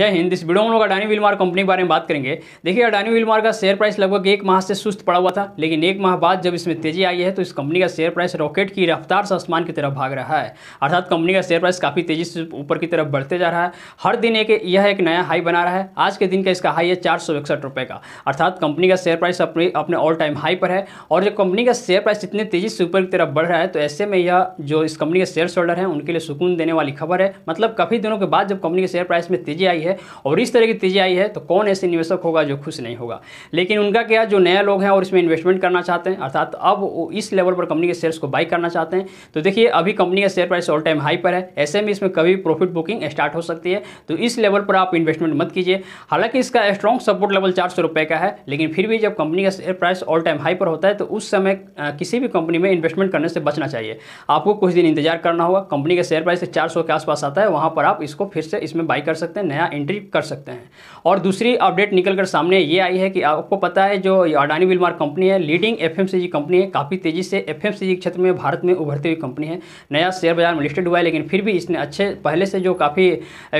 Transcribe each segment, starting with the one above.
जय हिंद इस वीडियो में लोग अडानी विलमार कंपनी के बारे में बात करेंगे देखिए अडानी विलमार का शेयर प्राइस लगभग एक माह से सुस्त पड़ा हुआ था लेकिन एक माह बाद जब इसमें तेजी आई है तो इस कंपनी का शेयर प्राइस रॉकेट की रफ्तार से आसमान की तरफ भाग रहा है अर्थात कंपनी का शेयर प्राइस काफ़ी तेजी से ऊपर की तरफ बढ़ते जा रहा है हर दिन एक यह एक नया हाई बना रहा है आज के दिन का इसका हाई है चार सौ इकसठ रुपये का अर्थात कंपनी का शेयर प्राइस अपने अपने ऑल टाइम हाई पर है और जब कंपनी का शेयर प्राइस इतने तेजी से ऊपर की तरफ बढ़ रहा है तो ऐसे में यह जो इस कंपनी के शेयर होल्डर है उनके लिए सुकून देने वाली खबर है मतलब काफ़ी दिनों के बाद जब कंपनी के शेयर प्राइस में तेजी आई है है और इस तरह की तेजी आई है तो कौन ऐसे निवेशक होगा जो खुश नहीं होगा लेकिन उनका क्या जो नया लोग हैं और इसमें इन्वेस्टमेंट करना चाहते हैं अर्थात अब इस लेवल पर कंपनी के शेयर्स को बाई करना चाहते हैं तो देखिए अभी कंपनी का share price all time high पर है ऐसे में इसमें कभी प्रॉफिट बुकिंग स्टार्ट हो सकती है तो इस लेवल पर आप इन्वेस्टमेंट मत कीजिए हालांकि इसका स्ट्रॉन्ग सपोर्ट लेवल चार सौ रुपए का है लेकिन फिर भी जब कंपनी का share price all time high पर होता है तो उस समय किसी भी कंपनी में इन्वेस्टमेंट करने से बचना चाहिए आपको कुछ दिन इंतजार करना होगा कंपनी का शेयर प्राइस चार सौ के आसपास आता है वहां पर आप इसको फिर से इसमें बाई कर सकते हैं नया एंट्री कर सकते हैं और दूसरी अपडेट निकल कर सामने ये आई है कि आपको पता है जो अडानी विलमार कंपनी है लीडिंग एफ कंपनी है काफ़ी तेज़ी से एफ के क्षेत्र में भारत में उभरती हुई कंपनी है नया शेयर बाजार में लिस्टेड हुआ है लेकिन फिर भी इसने अच्छे पहले से जो काफ़ी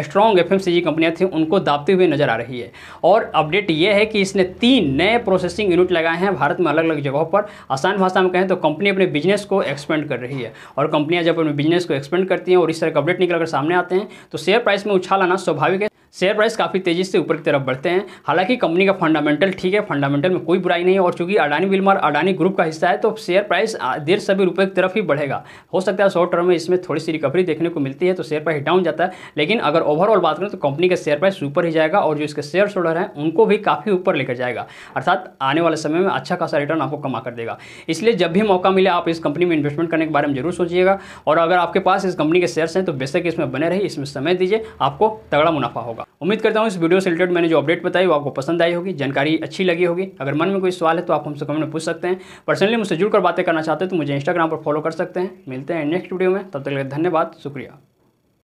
स्ट्रॉन्ग एफ कंपनियां थी उनको दाबते हुए नजर आ रही है और अपडेट यह है कि इसने तीन नए प्रोसेसिंग यूनिट लगाए हैं भारत में अलग अलग जगहों पर आसान भाषा में कहें तो कंपनी अपने बिजनेस को एक्सपेंड कर रही है और कंपनियां जब अपने बिजनेस को एक्सपेंड करती हैं और इस तरह के अपडेट निकलकर सामने आते हैं तो शेयर प्राइस में उछाल आना स्वाभाविक है शेयर प्राइस काफ़ी तेज़ी से ऊपर की तरफ बढ़ते हैं हालांकि कंपनी का फंडामेंटल ठीक है फंडामेंटल में कोई बुराई नहीं है और चूंकि अडानी बिलमार अडानी ग्रुप का हिस्सा है तो शेयर प्राइस देर सभी रुपये की तरफ ही बढ़ेगा हो सकता है शॉर्ट टर्म में इसमें थोड़ी सी रिकवरी देखने को मिलती है तो शेयर प्राइस डाउन जाता है लेकिन अगर ओवरऑल बात करें तो कंपनी का शेयर प्राइस ऊपर ही जाएगा और जो इसके शेयर होल्डर हैं उनको भी काफ़ी ऊपर लेकर जाएगा अर्थात आने वाले समय में अच्छा खासा रिटर्न आपको कमा कर देगा इसलिए जब भी मौका मिले आप इस कंपनी में इन्वेस्टमेंट करने के बारे में जरूर सोचिएगा और अगर आपके पास इस कंपनी के शेयर्स हैं तो बेशक इसमें बने रहिए इसमें समय दीजिए आपको तगड़ा मुनाफा होगा होगा उम्मीद करता हूँ इस वीडियो से रिलेटेड मैंने जो अपडेट बताई वो आपको पसंद आई होगी जानकारी अच्छी लगी होगी अगर मन में कोई सवाल है तो आप हमसे कमेंट में पूछ सकते हैं पर्सनली मुझसे जुड़कर बातें करना चाहते हैं तो मुझे इंस्टाग्राम पर फॉलो कर सकते हैं मिलते हैं नेक्स्ट वीडियो में तब तक धन्यवाद शुक्रिया